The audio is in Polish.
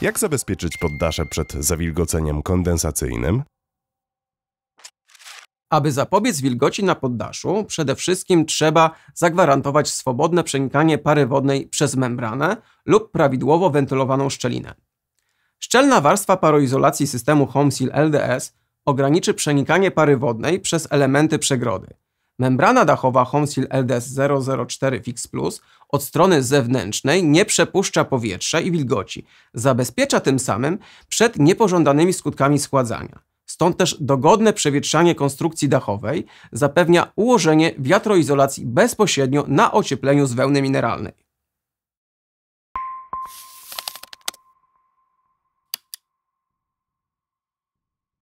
Jak zabezpieczyć poddasze przed zawilgoceniem kondensacyjnym? Aby zapobiec wilgoci na poddaszu, przede wszystkim trzeba zagwarantować swobodne przenikanie pary wodnej przez membranę lub prawidłowo wentylowaną szczelinę. Szczelna warstwa paroizolacji systemu HomeSeal LDS ograniczy przenikanie pary wodnej przez elementy przegrody – Membrana dachowa Homsil LDS 004 Fix Plus od strony zewnętrznej nie przepuszcza powietrza i wilgoci. Zabezpiecza tym samym przed niepożądanymi skutkami schładzania. Stąd też dogodne przewietrzanie konstrukcji dachowej zapewnia ułożenie wiatroizolacji bezpośrednio na ociepleniu z wełny mineralnej.